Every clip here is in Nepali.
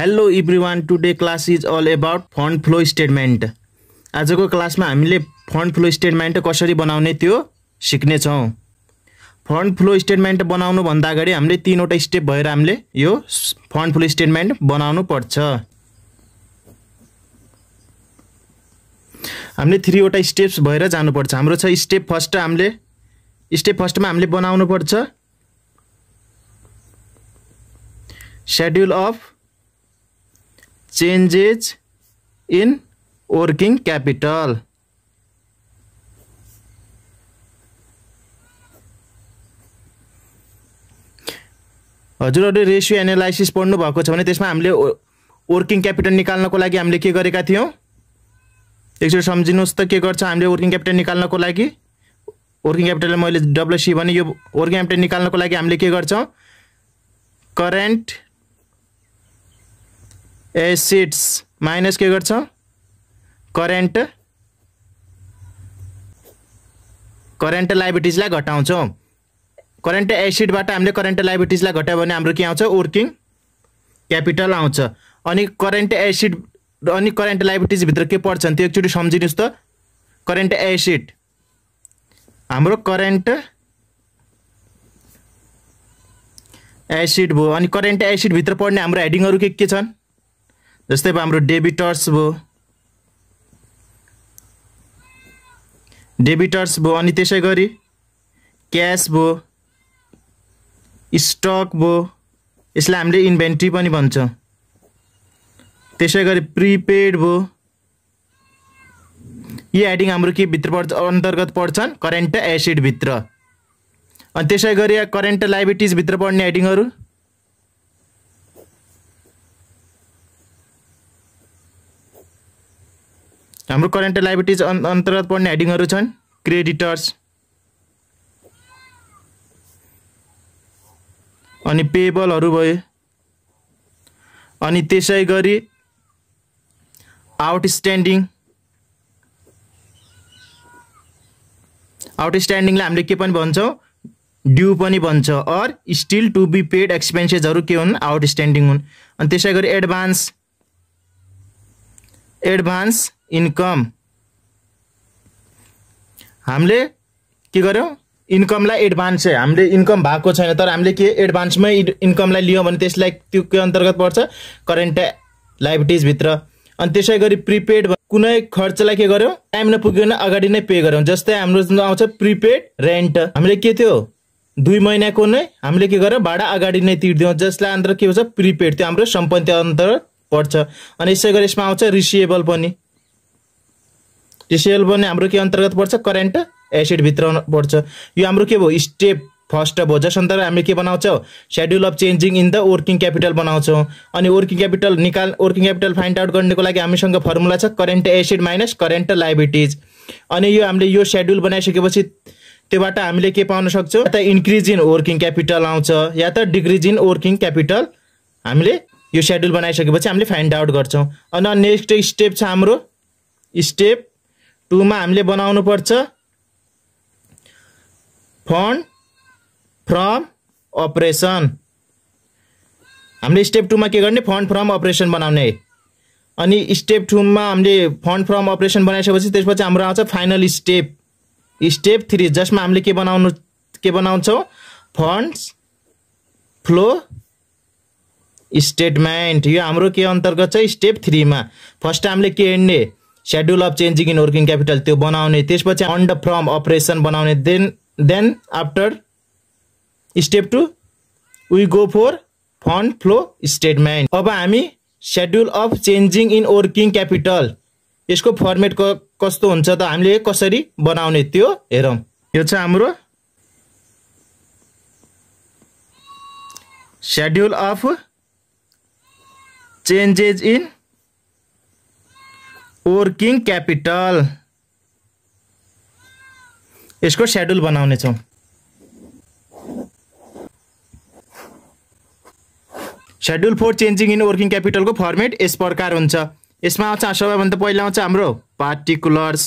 हेलो वान today class is all about fund flow statement आजको क्लासमा हामीले फन्ड फ्लो स्टेटमेन्ट कसरी बनाउने त्यो सिक्नेछौँ फन्ड फ्लो स्टेटमेन्ट बनाउनुभन्दा अगाडि हामीले तिनवटा स्टेप भएर हामीले यो फन्ड फ्लो स्टेटमेन्ट बनाउनु पर्छ हामीले थ्रीवटा स्टेप्स भएर जानुपर्छ हाम्रो छ स्टेप फर्स्ट हामीले स्टेप फर्स्टमा हामीले बनाउनुपर्छ schedule of changes in working capital हजुरहरूले रेसियो एनालाइसिस पढ्नुभएको छ भने त्यसमा हामीले वर्किङ क्यापिटल निकाल्नको लागि हामीले के गरेका थियौँ एकचोटि सम्झिनुहोस् त के गर्छ हामीले वर्किङ क्यापिटल निकाल्नको लागि वर्किङ क्यापिटल मैले डब्लुसी भने यो वर्किङ क्यापिटल निकाल्नको लागि हामीले के गर्छौँ करेन्ट एसिड्स माइनस के गर्छ करेन्ट करेन्ट लाइबिटिजलाई घटाउँछौँ करेन्ट एसिडबाट हामीले करेन्ट लाइबिटिजलाई घटायो भने हाम्रो के आउँछ वर्किङ क्यापिटल आउँछ अनि करेन्ट एसिड अनि करेन्ट लाइबिटिजभित्र के पर्छन् त्यो एकचोटि सम्झिनुहोस् त करेन्ट एसिड हाम्रो करेन्ट एसिड भयो अनि करेन्ट एसिडभित्र पर्ने हाम्रो हेडिङहरू के के छन् जस्तै हाम्रो डेबिटर्स भयो डेबिटर्स भयो अनि त्यसै गरी क्यास भयो स्टक भयो यसलाई हामीले इन्भेन्ट्री पनि भन्छौँ त्यसै गरी प्रिपेड भयो यी एडिङ हाम्रो के भित्र पर्छ अन्तर्गत पर्छन् करेन्ट एसिडभित्र अनि त्यसै गरी करेन्ट लाइबिटिजभित्र पर्ने एडिङहरू हाम्रो करेन्ट लाइबिलिटिज अन्तर्गत पर्ने हेडिङहरू छन् क्रेडिटर्स अनि पेबलहरू भए अनि त्यसै गरी आउटस्ट्यान्डिङ आउटस्ट्यान्डिङलाई हामीले के पनि भन्छौँ ड्यु पनि भन्छ or still to be paid एक्सपेन्सेसहरू के हुन् आउटस्ट्यान्डिङ हुन् अनि त्यसै गरी एडभान्स एडभान्स इन्कम हामीले के गर्यौँ इन्कमलाई एडभान्स चाहिँ हामीले इन्कम भएको छैन तर हामीले के एडभान्समै इन्कमलाई लियौँ भने त्यसलाई त्यो के अन्तर्गत पर्छ करेन्ट लाइबिटिजभित्र अनि त्यसै गरी प्रिपेड कुनै खर्चलाई के गर्यौँ टाइम नपुग्यो अगाडि नै पे गऱ्यौँ जस्तै हाम्रो आउँछ प्रिपेड रेन्ट हामीले के थियो दुई महिनाको नै हामीले के गर्यौँ भाडा अगाडि नै तिर्दियौँ जसलाई अन्तर के हुन्छ प्रिपेड त्यो हाम्रो सम्पत्ति अन्तर्गत पर्छ अनि यसै गरी यसमा आउँछ रिसिएबल पनि रिसिएबल पनि हाम्रो के अन्तर्गत पर्छ करेन्ट एसिडभित्र पर्छ यो हाम्रो के भयो स्टेप फर्स्ट हो जस अन्तर्गत हामीले के बनाउँछौँ schedule of changing in the working capital बनाउँछौँ अनि वर्किङ क्यापिटल निकाल वर्किङ क्यापिटल फाइन्ड आउट गर्नेको लागि हामीसँग फर्मुला छ current asset minus current liabilities अनि यो हामीले यो सेड्युल बनाइसकेपछि त्योबाट हामीले के पाउन सक्छौँ त इन्क्रिज इन वर्किङ क्यापिटल आउँछ या त डिक्रिज इन वर्किङ क्यापिटल हामीले यो सेड्युल बनाइसकेपछि हामीले फाइन्ड आउट गर्छौँ अनि नेक्स्ट स्टेप छ हाम्रो स्टेप टूमा हामीले बनाउनु पर्छ फन्ड फ्रम अपरेसन हामीले स्टेप टूमा के गर्ने फन्ड फ्रम अपरेसन बनाउने अनि स्टेप टूमा हामीले फन्ड फ्रम अपरेसन बनाइसकेपछि त्यसपछि हाम्रो आउँछ फाइनल स्टेप स्टेप थ्री जसमा हामीले के बनाउनु के बनाउँछौँ फन्ड्स फ्लो स्टेटमेन्ट यो हाम्रो के अन्तर्गत छ स्टेप थ्रीमा फर्स्ट हामीले के हिँड्ने schedule of changing in working capital त्यो बनाउने त्यसपछि अन्डर फ्रम अपरेसन बनाउने then then after step two we go for fund flow statement अब हामी schedule of changing in working capital यसको फर्मेट कस्तो हुन्छ त हामीले कसरी बनाउने त्यो हेरौँ यो छ हाम्रो schedule of changes in working capital यसको सेड्युल बनाउनेछौँ schedule for changing in working क्यापिटलको फर्मेट यस प्रकार हुन्छ यसमा आउँछ सबैभन्दा पहिला आउँछ हाम्रो पार्टिकुलर्स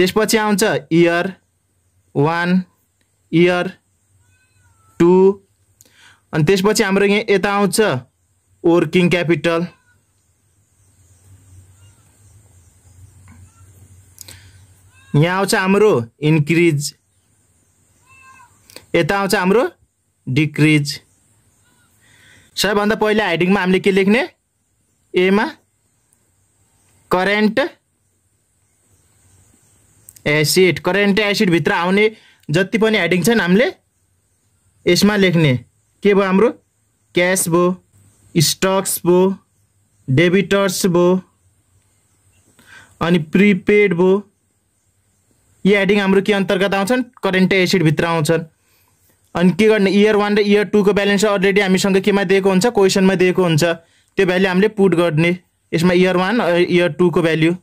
त्यसपछि आउँछ इयर वान इयर टू अनि त्यसपछि हाम्रो यहाँ यता आउँछ वर्किंग क्यापिटल यहाँ आउँछ हाम्रो इन्क्रिज यता आउँछ हाम्रो डिक्रिज सबैभन्दा पहिला हाइडिङमा हामीले के लेख्ने एमा करेन्ट एसिड करेन्ट एसिडभित्र आउने जति पनि हाइडिङ छन् हामीले यसमा लेख्ने के भयो हाम्रो क्यास भयो स्टक्स भयो डेबिटर्स भयो अनि प्रिपेड भयो यो हेडिङ हाम्रो के अन्तर्गत आउँछन् करेन्ट एसिडभित्र आउँछन् अनि के गर्ने इयर वान र इयर टूको ब्यालेन्स अलरेडी हामीसँग केमा दिएको हुन्छ क्वेसनमा दिएको हुन्छ त्यो भ्याल्यु हामीले पुट गर्ने यसमा इयर वान इयर टूको भ्याल्यु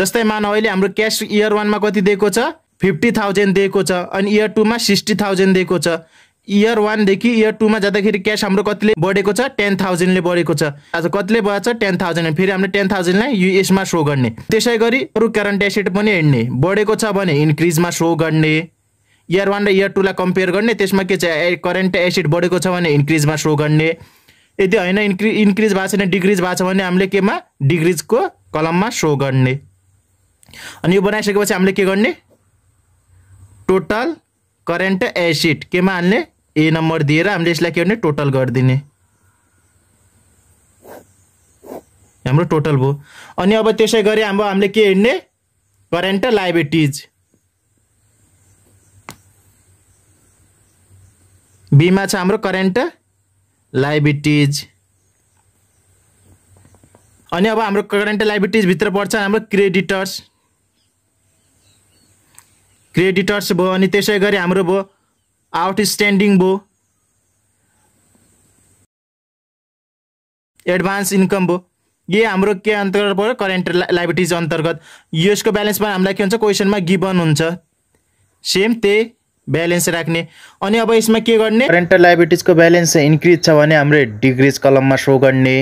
जस्तै मान अहिले हाम्रो क्यास इयर वानमा कति दिएको छ फिफ्टी थाउजन्ड दिएको छ अनि इयर टूमा सिक्सटी थाउजन्ड दिएको छ इयर वानदेखि इयर टूमा जाँदाखेरि क्यास हाम्रो कतिले बढेको छ टेन थाउजन्डले बढेको छ आज कतिले भएको छ टेन थाउजन्ड फेरि हामीले टेन थाउजन्डलाई युएसमा सो गर्ने त्यसै गरी अरू करेन्ट एसेट पनि हेर्ने बढेको छ भने इन्क्रिजमा सो गर्ने इयर वान र इयर टूलाई कम्पेयर गर्ने त्यसमा के छ करेन्ट एसेट बढेको छ भने इन्क्रिजमा सो गर्ने यदि होइन इन्क्रि इन्क्रिज भएको छैन डिक्रिज भएको छ भने हामीले केमा डिक्रिजको कलममा सो गर्ने अनि यो बनाइसकेपछि हामीले के गर्ने टोटल करेन्ट एसिड केमा हाल्ने ए नम्बर दिएर हामीले यसलाई के गर्ने टोटल गरिदिने हाम्रो टोटल भयो अनि अब त्यसै गरी हाम्रो हामीले के हिँड्ने करेन्ट लाइबिलिटिज बिमा छ हाम्रो करेन्ट लाइबिलिटिज अनि अब हाम्रो करेन्ट लाइबिलिटिजभित्र पर्छ हाम्रो क्रेडिटर्स क्रेडिटर्स भयो अनि त्यसै गरी हाम्रो भयो आउटस्ट्यान्डिङ भयो एडभान्स इन्कम भयो यो हाम्रो के अन्तर्गत पऱ्यो करेन्ट लाइबिलिटिज अन्तर्गत यसको ब्यालेन्समा हामीलाई के हुन्छ क्वेसनमा गिभन हुन्छ सेम त्यही ब्यालेन्स राख्ने अनि अब यसमा के गर्ने करेन्ट लाइबिलिटिजको ब्यालेन्स इन्क्रिज छ भने हाम्रो डिग्रिज कलममा सो गर्ने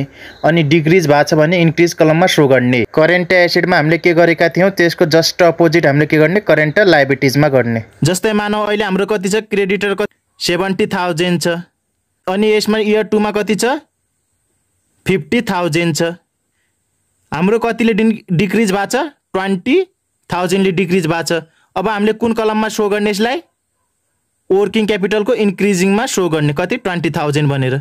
अनि डिग्रिज भएको छ भने इन्क्रिज कलममा सो गर्ने करेन्ट एसिडमा हामीले के गरेका थियौँ त्यसको जस्ट अपोजिट हामीले के गर्ने करेन्ट लाइबिलिटिजमा गर्ने जस्तै मानौ अहिले हाम्रो कति छ क्रेडिटर कति सेभेन्टी थाउजन्ड छ अनि यसमा इयर टूमा कति छ फिफ्टी थाउजन्ड छ हाम्रो कतिले डि डिक्रिज भएको छ ट्वेन्टी थाउजन्डले डिक्रिज भएको छ अब हामीले कुन कलममा सो गर्ने यसलाई वर्किङ क्यापिटलको इन्क्रिजिङमा सो गर्ने कति ट्वेन्टी थाउजन्ड भनेर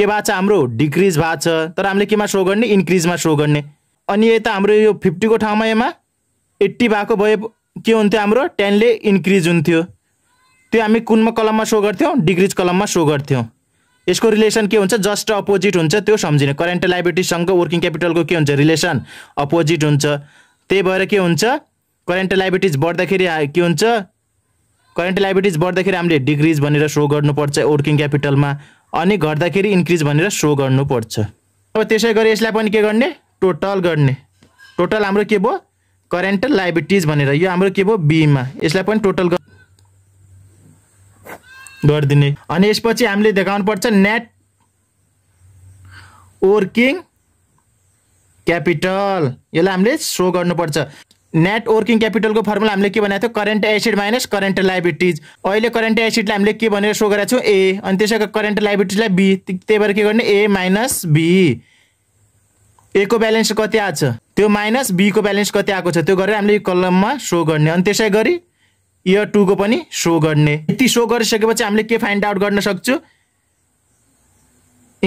के भएको छ हाम्रो डिक्रिज भएको छ तर हामीले केमा सो गर्ने इन्क्रिजमा सो गर्ने अनि यता हाम्रो यो फिफ्टीको ठाउँमा यहाँ एट्टी भएको भए के हुन्थ्यो हाम्रो टेनले इन्क्रिज हुन्थ्यो त्यो हामी कुनमा कलममा सो गर्थ्यौँ डिग्रिज कलममा सो गर्थ्यौँ यसको रिलेसन के हुन्छ जस्ट अपोजिट हुन्छ त्यो सम्झिने करेन्ट लाइबिलिटीसँग वर्किङ क्यापिटलको के हुन्छ रिलेसन अपोजिट हुन्छ त्यही भएर के हुन्छ करेन्ट लाइबिलिटिज बढ्दाखेरि के हुन्छ करेन्ट लाइबिलिटिज बढ्दाखेरि हामीले डिक्रिज भनेर सो गर्नुपर्छ वर्किङ क्यापिटलमा अनि घट्दाखेरि इन्क्रिज भनेर सो गर्नुपर्छ अब त्यसै गरी यसलाई पनि के गर्ने टोटल गर्ने टोटल हाम्रो के भयो करेन्ट लाइबिलिटिज भनेर यो हाम्रो के भयो बीमा यसलाई पनि टोटल गरिदिने अनि यसपछि हामीले देखाउनु पर्छ नेट वर्किङ क्यापिटल यसलाई हामीले सो गर्नुपर्छ नेट वर्किङ क्यापिटलको फर्मुला हामीले के भनेको थियौँ current asset minus current liabilities अहिले करेन्ट एसिडलाई हामीले के भनेर सो गरेको छौँ ए अनि त्यसैको करेन्ट लाइबिलिटिजलाई बी त्यही भएर के गर्ने ए माइनस बी ए को ब्यालेन्स कति आएको छ त्यो माइनस बीको ब्यालेन्स कति आएको छ त्यो गरेर हामीले यो कलममा सो गर्ने अनि त्यसै गरी इयर टूको पनि सो गर्ने यति सो गरिसकेपछि हामीले के फाइन्ड आउट गर्न सक्छु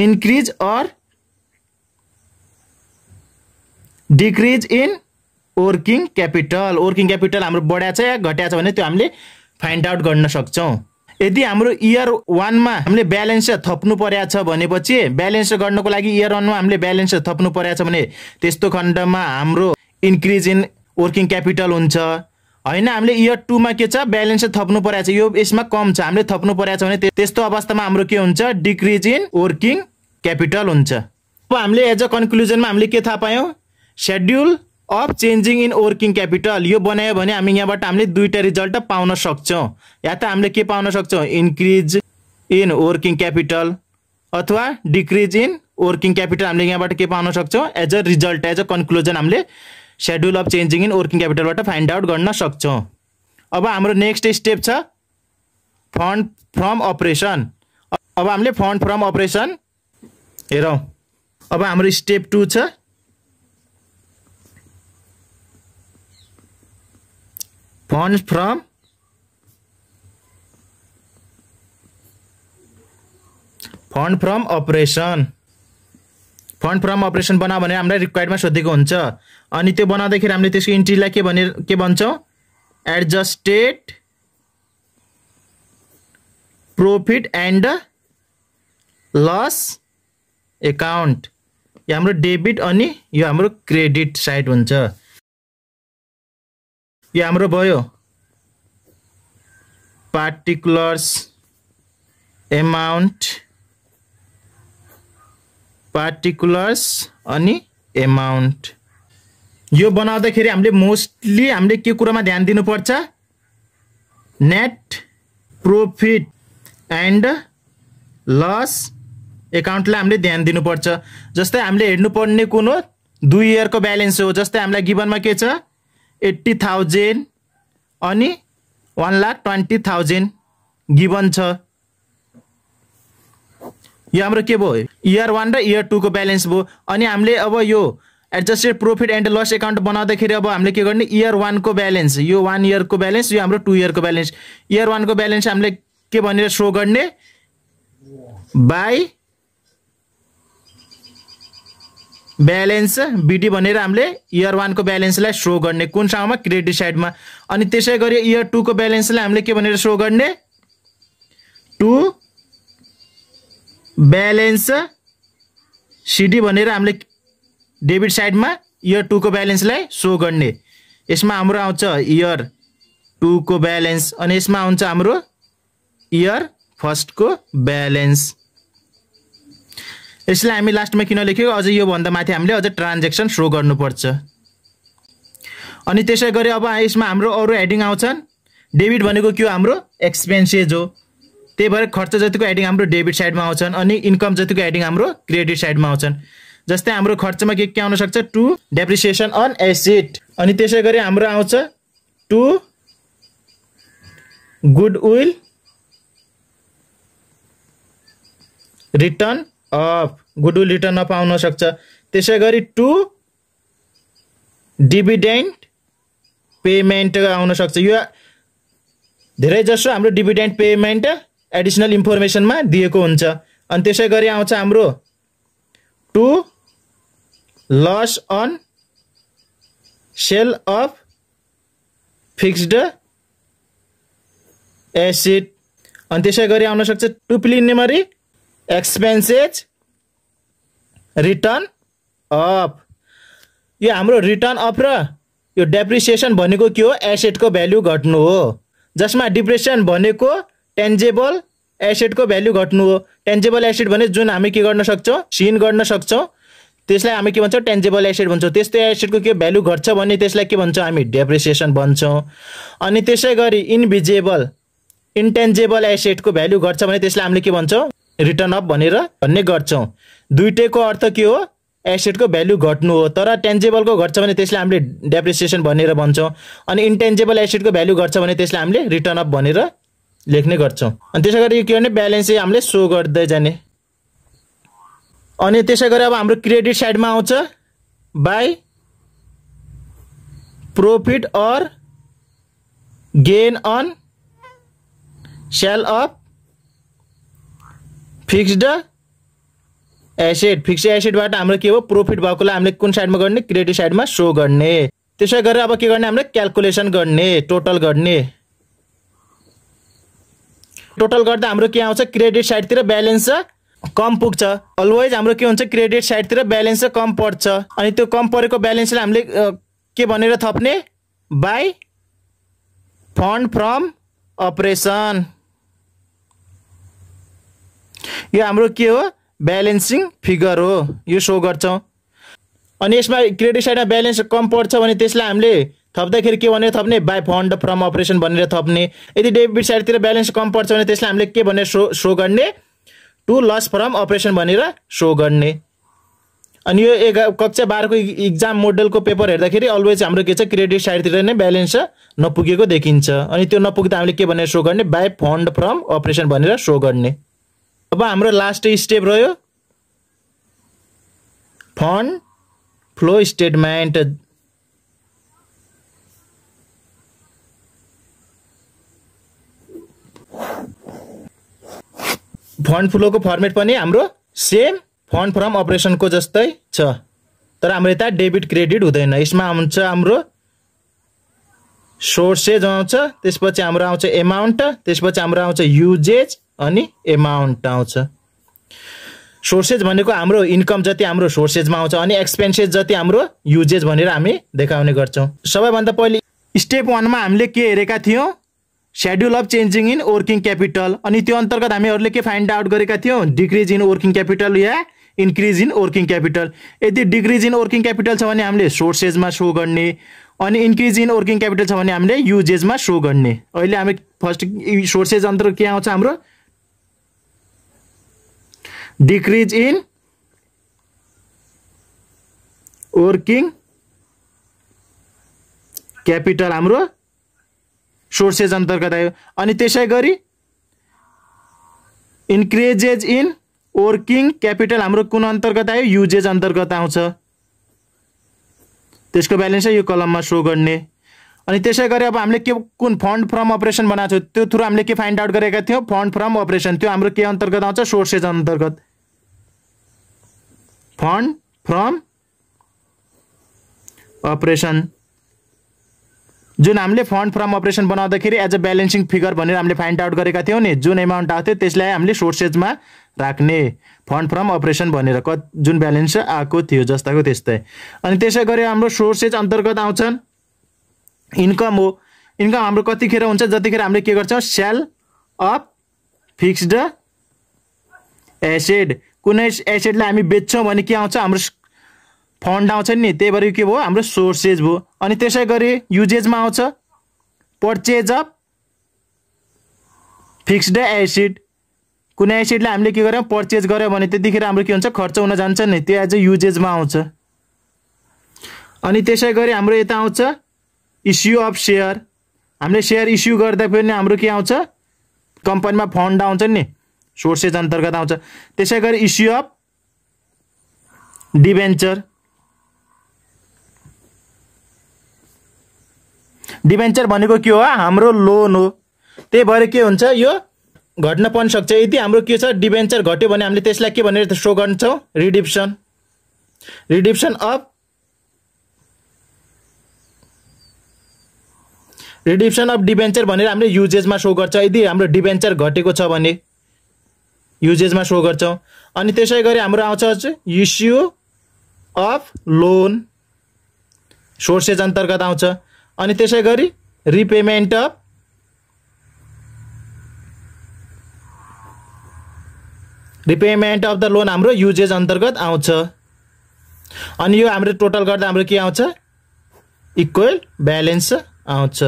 increase or decrease in working capital working capital हाम्रो बढ्या छ या घट्या छ भने त्यो हामीले फाइन्ड आउट गर्न सक्छौँ यदि हाम्रो इयर वानमा हामीले ब्यालेन्स थप्नु परेको छ भनेपछि ब्यालेन्स गर्नको लागि इयर वानमा हामीले ब्यालेन्स थप्नु परेको छ भने त्यस्तो खण्डमा हाम्रो इन्क्रिज इन वर्किङ क्यापिटल हुन्छ होइन हामीले इयर टूमा के छ ब्यालेन्स थप्नु परेको छ यो यसमा कम छ हामीले थप्नु परेको छ भने त्यस्तो अवस्थामा हाम्रो के हुन्छ डिक्रिज इन वर्किङ क्यापिटल हुन्छ अब हामीले एज अ कन्क्लुजनमा हामीले के थाहा पायौँ schedule of changing in working capital यो बनायो भने हामी यहाँबाट हामीले दुईवटा रिजल्ट पाउन सक्छौँ या त हामीले के पाउन सक्छौँ इन्क्रिज इन वर्किङ क्यापिटल अथवा डिक्रिज इन वर्किङ क्यापिटल हामीले यहाँबाट के पाउन सक्छौँ as a result as a conclusion हामीले schedule of changing in working क्यापिटलबाट फाइन्ड आउट गर्न सक्छौँ अब हाम्रो नेक्स्ट स्टेप छ फन्ड फ्रम अपरेसन अब हामीले फन्ड फ्रम अपरेसन हेरौँ अब हाम्रो स्टेप टू छ fund from fund from operation fund from operation बना भने हामीलाई रिक्वायरमा सोधेको हुन्छ अनि त्यो बनाउँदाखेरि हामीले त्यसको इन्ट्रीलाई के भने के भन्छौँ adjusted profit and loss account यो हाम्रो डेबिट अनि यो हाम्रो क्रेडिट साइड हुन्छ यो हाम्रो भयो पार्टिकुलर्स एमाउन्ट पार्टिकुलर्स अनि एमाउन्ट यो बनाउँदाखेरि हामीले मोस्टली हामीले के कुरामा ध्यान दिनुपर्छ नेट प्रोफिट एन्ड लस एकाउन्टलाई हामीले ध्यान दिनुपर्छ जस्तै हामीले हेर्नुपर्ने कुन हो दुई इयरको ब्यालेन्स हो जस्तै हामीलाई गिबनमा के छ एट्टी थाउजन्ड अनि one lakh twenty thousand given छ यो हाम्रो के भयो इयर वान र इयर टूको ब्यालेन्स भयो अनि हामीले अब यो adjusted profit and loss account बनाउँदाखेरि अब हामीले के गर्ने इयर वानको ब्यालेन्स यो वान इयरको ब्यालेन्स यो हाम्रो टु इयरको ब्यालेन्स इयर वानको ब्यालेन्स हामीले के भनेर सो गर्ने बाई ब्यालेन्स बिडी भनेर हामीले इयर वानको ब्यालेन्सलाई सो गर्ने कुन ठाउँमा क्रेडिट साइडमा अनि त्यसै गरी इयर टूको ब्यालेन्सलाई हामीले के भनेर सो गर्ने टु ब्यालेन्स सिडी भनेर हामीले डेबिट साइडमा इयर टूको ब्यालेन्सलाई सो गर्ने यसमा हाम्रो आउँछ इयर टूको ब्यालेन्स अनि यसमा आउँछ हाम्रो इयर फर्स्टको ब्यालेन्स यसलाई हामी लास्टमा किन लेख्यौँ अझ योभन्दा माथि हामीले अझ ट्रान्जेक्सन सो गर्नुपर्छ अनि त्यसै गरी अब यसमा हाम्रो अरू हेडिङ आउँछन् डेबिट भनेको के हो हाम्रो एक्सपेन्सेज हो त्यही भएर खर्च जतिको हेडिङ हाम्रो डेबिट साइडमा आउँछन् अनि इन्कम जतिको हेडिङ हाम्रो क्रेडिट साइडमा आउँछन् जस्तै हाम्रो खर्चमा के के आउन सक्छ टु डेप्रिसिएसन अन एसिड अनि त्यसै गरी हाम्रो आउँछ to goodwill written off goodwill written off आउन सक्छ त्यसै गरी टु डिभिडेन्ट पेमेन्ट आउन सक्छ यो धेरैजसो हाम्रो डिभिडेन्ट पेमेन्ट एडिसनल इन्फर्मेसनमा दिएको हुन्छ अनि त्यसै गरी आउँछ हाम्रो to loss on sale of fixed asset अनि त्यसै गरी आउन सक्छ to preliminary expenses written off यो हाम्रो रिटर्न अफ र यो डेप्रिसिएसन भनेको के हो एसेटको भ्याल्यु घट्नु हो जसमा डिप्रेसन भनेको टेन्जेबल एसेटको भ्याल्यु घट्नु हो टेन्जेबल एसेट भने जुन हामी के गर्न सक्छौँ सिन गर्न सक्छौँ त्यसलाई हामी के भन्छौँ टेन्जेबल एसेट भन्छौँ त्यस्तै एसेटको के भ्याल्यु घट्छ भने त्यसलाई के भन्छौँ हामी डेप्रिसिएसन भन्छौँ अनि त्यसै गरी इनभिजेबल इन्टेन्जेबल एसेटको भ्याल्यु घट्छ भने त्यसलाई हामीले के भन्छौँ रिटर्न अप भनेर भन्ने गर्छौँ दुइटैको अर्थ के हो एसेटको भ्याल्यु घट्नु हो तर टेन्जेबलको घट्छ भने त्यसलाई हामीले डेप्रिसिएसन भनेर भन्छौँ अनि इन्टेन्जेबल एसेटको भ्याल्यु घट्छ भने त्यसलाई हामीले रिटर्न अप भनेर लेख्ने गर्छौँ अनि त्यसै गरी के भने ब्यालेन्स चाहिँ हामीले सो गर्दै जाने अनि त्यसै गरी अब हाम्रो क्रेडिट साइडमा आउँछ by profit or gain on sale of fixed asset fixed एसेटबाट हाम्रो के हो प्रोफिट भएकोलाई हामीले कुन साइडमा गर्ने क्रेडिट साइडमा सो गर्ने त्यसै गरेर अब के गर्ने हामीले क्यालकुलेसन गर्ने टोटल गर्ने टोटल गर्दा हाम्रो के आउँछ क्रेडिट साइडतिर ब्यालेन्स कम पुग्छ अलवेज हाम्रो के हुन्छ क्रेडिट साइडतिर ब्यालेन्स कम पर्छ अनि त्यो कम परेको ब्यालेन्सलाई हामीले के भनेर थप्ने बाई फन्ड फ्रम अपरेसन यो हाम्रो के हो ब्यालेन्सिङ फिगर हो यो सो गर्छौँ अनि यसमा क्रेडिट साइडमा ब्यालेन्स कम पर्छ भने त्यसलाई हामीले थप्दाखेरि के भनेर थप्ने बाई फन्ड फ्रम अपरेसन भनेर थप्ने यदि डेबिट साइडतिर ब्यालेन्स कम पर्छ भने त्यसलाई हामीले के भनेर सो सो गर्ने टु लस फ्रम अपरेसन भनेर सो गर्ने अनि यो एघा कक्षा बाह्रको इक्जाम मोडलको पेपर हेर्दाखेरि अलवेज हाम्रो के छ क्रेडिट साइडतिर नै ब्यालेन्स नपुगेको देखिन्छ अनि त्यो नपुग्दा हामीले के भनेर सो गर्ने बाई फन्ड फ्रम अपरेसन भनेर सो गर्ने अब हाम्रो लास्ट स्टेप रह्यो फन्ड फ्लो स्टेटमेन्ट फन्ड फ्लोको फर्मेट पनि हाम्रो सेम फन्ड फ्रम अपरेसनको जस्तै छ तर हाम्रो यता डेबिट क्रेडिट हुँदैन यसमा आउँछ हाम्रो सोर्सेज आउँछ त्यसपछि हाम्रो आउँछ एमाउन्ट त्यसपछि हाम्रो आउँछ युजेज अनि एमाउन्ट आउँछ सोर्सेज भनेको हाम्रो इन्कम जति हाम्रो सोर्सेजमा आउँछ अनि एक्सपेन्सेस जति हाम्रो युजेज भनेर हामी देखाउने गर्छौँ सबैभन्दा पहिले स्टेप वानमा हामीले के हेरेका थियौँ schedule of changing in working capital अनि त्यो अन्तर्गत हामीहरूले के फाइन्ड आउट गरेका थियौँ डिक्रिज इन वर्किङ क्यापिटल या इन्क्रिज इन वर्किङ क्यापिटल यदि डिक्रिज इन वर्किङ क्यापिटल छ भने हामीले सोर्सेजमा सो गर्ने अनि इन्क्रिज इन वर्किङ क्यापिटल छ भने हामीले युजेजमा सो गर्ने अहिले हामी फर्स्ट सोर्सेज अन्तर्गत के आउँछ हाम्रो decrease इन वर्किङ क्यापिटल हाम्रो सोर्सेज अन्तर्गत आयो अनि त्यसै गरी इन्क्रिजेज इन वर्किङ क्यापिटल हाम्रो कुन अन्तर्गत आयो युजेज अन्तर्गत आउँछ त्यसको ब्यालेन्स चाहिँ यो कलममा सो गर्ने अनि त्यसै गरी अब हामीले के कुन फन्ड फ्रम अपरेसन बनाएको छौँ त्यो थ्रु हामीले के फाइन्ड आउट गरेका थियौँ फन्ड फ्रम अपरेसन त्यो हाम्रो के अन्तर्गत आउँछ सोर्सेज अन्तर्गत फन्ड फ्रम अपरेसन जुन हामीले फन्ड फ्रम अपरेसन बनाउँदाखेरि एज अ ब्यालेन्सिङ फिगर भनेर हामीले फाइन्ड आउट गरेका थियौँ नि जुन एमाउन्ट आएको थियो त्यसलाई हामीले सोर्सेजमा राख्ने फन्ड फ्रम अपरेसन भनेर क जुन ब्यालेन्स आएको थियो जस्ताको त्यस्तै अनि त्यसै गरी हाम्रो सोर्सेज अन्तर्गत आउँछन् इन्कम हो इन्कम हाम्रो कतिखेर हुन्छ जतिखेर हामीले के गर्छौँ सेल अफ फिक्स्ड एसेड कुनै एसेटलाई हामी बेच्छौँ भने के आउँछ हाम्रो फन्ड आउँछ नि त्यही भएर के भयो हाम्रो सोर्सेज भयो अनि त्यसै गरी युजेजमा आउँछ पर्चेज अफ फिक्स्ड एसिड कुनै एसिडलाई हामीले के गर्यौँ पर्चेज गऱ्यौँ भने त्यतिखेर हाम्रो के हुन्छ खर्च हुन जान्छ नि त्यो एज अ युजेजमा आउँछ अनि त्यसै गरी हाम्रो यता आउँछ इस्यु अफ सेयर हामीले सेयर इस्यु गर्दा पनि हाम्रो के आउँछ कम्पनीमा फन्ड आउँछ नि सोर्सेज अन्तर्गत आउँछ त्यसै गरी इस्यु अफ डिभेन्चर डिभेन्चर भनेको के हो हाम्रो लोन हो त्यही भएर के हुन्छ यो घट्न पनि सक्छ यदि हाम्रो के छ डिभेन्चर घट्यो भने हामीले त्यसलाई के भनेर सो गर्छौँ redemption redemption of redemption of debenture भनेर हामीले युजेजमा सो गर्छ यदि हाम्रो डिभेन्चर घटेको छ भने युजेजमा सो गर्छौँ अनि त्यसै गरी हाम्रो आउँछ इस्यु अफ लोन सोर्सेज अन्तर्गत आउँछ अनि त्यसै गरी repayment of repayment of the loan हाम्रो युजेज अन्तर्गत आउँछ अनि यो हाम्रो टोटल गर्दा हाम्रो के आउँछ इक्वल ब्यालेन्स आउँछ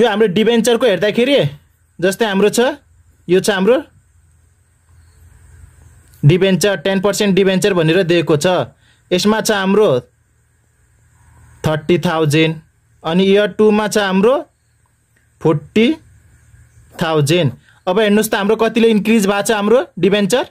यो हाम्रो डिभेन्चरको हेर्दाखेरि जस्तै हाम्रो छ यो छ हाम्रो डिभेन्चर टेन पर्सेन्ट डिभेन्चर भनेर दिएको छ यसमा छ हाम्रो थर्टी थाउजन्ड अनि इयर टूमा छ हाम्रो फोर्टी थाउजन्ड अब हेर्नुहोस् त हाम्रो कतिले इन्क्रिज भएको छ हाम्रो डिभेन्चर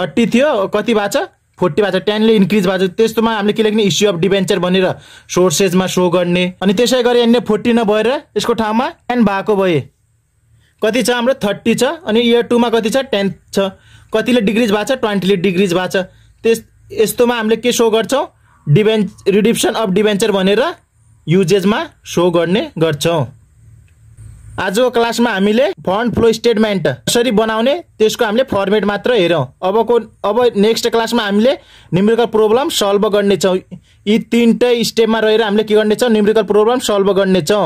थर्टी थियो कति भएको छ फोर्टी भएको छ टेनले इन्क्रिज भएको छ त्यस्तोमा हामीले के लेख्ने इस्यु अफ डिभेन्चर भनेर सोर्सेजमा सो गर्ने अनि त्यसै गरी एन्ड फोर्टी नभएर यसको ठाउँमा टेन भएको भए कति छ हाम्रो थर्टी छ अनि इयर टूमा कति छ टेन्थ छ कतिले डिग्रिज भएको छ ट्वेन्टीले डिग्रिज भएको छ त्यस यस्तोमा हामीले के सो गर्छौँ डिभेन् रिडिप्सन अफ डिभेन्चर भनेर युजेजमा सो गर्ने गर्छौँ आजको क्लासमा हामीले फन्ड फ्लो स्टेटमेन्ट कसरी बनाउने त्यसको हामीले फर्मेट मात्र हेऱ्यौँ अबको अब नेक्स्ट क्लासमा हामीले न्युमेरिकल प्रोब्लम सल्भ गर्नेछौँ यी तिनटै स्टेपमा रहेर हामीले के गर्नेछौँ न्युमेरिकल प्रोब्लम सल्भ गर्नेछौँ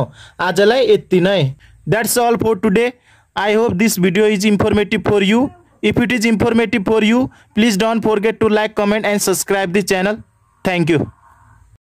आजलाई यति नै that's all for today i hope this video is informative for you if it is informative for you please don't forget to like comment and subscribe the channel thank you